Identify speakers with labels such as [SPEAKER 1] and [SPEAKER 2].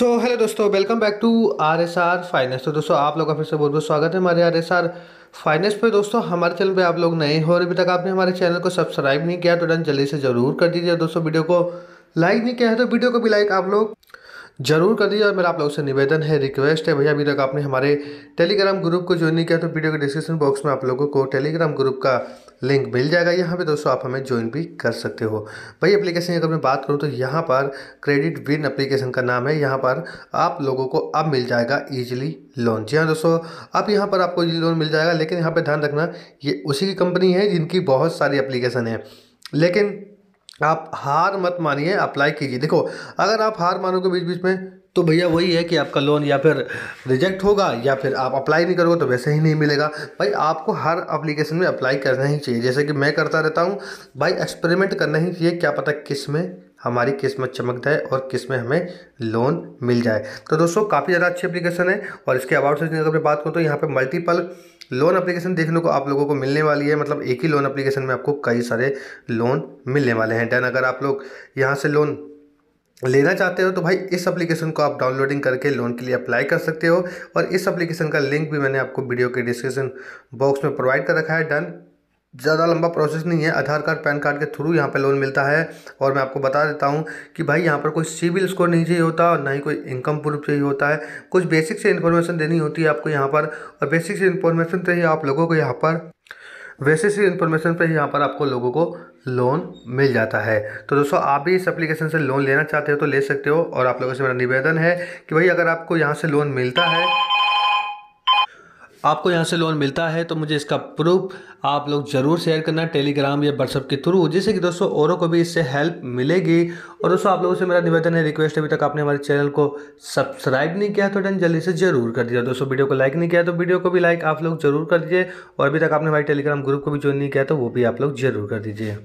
[SPEAKER 1] सो so, hello दोस्तों welcome back to R S R finance तो दोस्तों आप लोग का फिर से बहुत बहुत स्वागत है हमारे आर एस आर फाइनेंस पे दोस्तों हमारे चैनल पे आप लोग नए हो और अभी तक आपने हमारे चैनल को सब्सक्राइब नहीं किया तो डन जल्दी से ज़रूर कर दीजिए दोस्तों वीडियो को लाइक नहीं किया है तो वीडियो को भी लाइक आप लोग जरूर कर दीजिए और मेरा आप लोगों से निवेदन है रिक्वेस्ट है भैया अभी तक आपने हमारे टेलीग्राम ग्रुप को ज्वाइन नहीं किया तो वीडियो के डिस्क्रिप्शन बॉक्स में आप लोगों को टेलीग्राम ग्रुप का लिंक मिल जाएगा यहाँ पे दोस्तों आप हमें ज्वाइन भी कर सकते हो भाई एप्लीकेशन की अगर मैं बात करूँ तो यहाँ पर क्रेडिट विन अप्लीकेशन का नाम है यहाँ पर आप लोगों को अब मिल जाएगा ईजिली लोन जी हाँ दोस्तों अब यहाँ पर आपको लोन मिल जाएगा लेकिन यहाँ पर ध्यान रखना ये उसी की कंपनी है जिनकी बहुत सारी अप्लीकेशन है लेकिन आप हार मत मानिए अप्लाई कीजिए देखो अगर आप हार मानोगे बीच बीच में तो भैया वही है कि आपका लोन या फिर रिजेक्ट होगा या फिर आप अप्लाई नहीं करोगे तो वैसे ही नहीं मिलेगा भाई आपको हर अप्लीकेशन में अप्लाई करना ही चाहिए जैसे कि मैं करता रहता हूँ भाई एक्सपेरिमेंट करना ही चाहिए क्या पता किस में हमारी किस्मत चमक जाए और किस्में हमें लोन मिल जाए तो दोस्तों काफ़ी ज़्यादा अच्छी एप्लीकेशन है और इसके अबाउट से अगर मैं बात करूँ तो यहाँ पर मल्टीपल लोन एप्लीकेशन देखने को आप लोगों को मिलने वाली है मतलब एक ही लोन एप्लीकेशन में आपको कई सारे लोन मिलने वाले हैं डैन अगर आप लोग यहाँ से लोन लेना चाहते हो तो भाई इस एप्लीकेशन को आप डाउनलोडिंग करके लोन के लिए अप्लाई कर सकते हो और इस एप्लीकेशन का लिंक भी मैंने आपको वीडियो के डिस्क्रिप्शन बॉक्स में प्रोवाइड कर रखा है डन ज़्यादा लंबा प्रोसेस नहीं है आधार कार्ड पैन कार्ड के थ्रू यहाँ पे लोन मिलता है और मैं आपको बता देता हूँ कि भाई यहाँ पर कोई सिविल स्कोर नहीं चाहिए होता और ना ही कोई इनकम प्रूफ चाहिए होता है कुछ बेसिक से इन्फॉर्मेशन देनी होती है आपको यहाँ पर और बेसिक से इन्फॉर्मेशन ही आप लोगों को यहाँ पर वैसे सी इन्फॉर्मेशन पर ही यहाँ पर आपको लोगों को लोन मिल जाता है तो दोस्तों आप भी इस एप्लीकेशन से लोन लेना चाहते हो तो ले सकते हो और आप लोगों से मेरा निवेदन है कि भाई अगर आपको यहाँ से लोन मिलता है आपको यहाँ से लोन मिलता है तो मुझे इसका प्रूफ आप लोग ज़रूर शेयर करना टेलीग्राम या व्हाट्सअप के थ्रू जिससे कि दोस्तों औरों को भी इससे हेल्प मिलेगी और दोस्तों आप लोगों से मेरा निवेदन है रिक्वेस्ट अभी तक आपने हमारे चैनल को सब्सक्राइब नहीं किया तो डन जल्दी से जरूर कर दिया दोस्तों वीडियो को लाइक नहीं किया तो वीडियो को भी लाइक आप लोग जरूर कर दीजिए और अभी तक आपने हमारे टेलीग्राम ग्रुप को भी ज्वाइन नहीं किया तो वो भी आप लोग जरूर कर दीजिए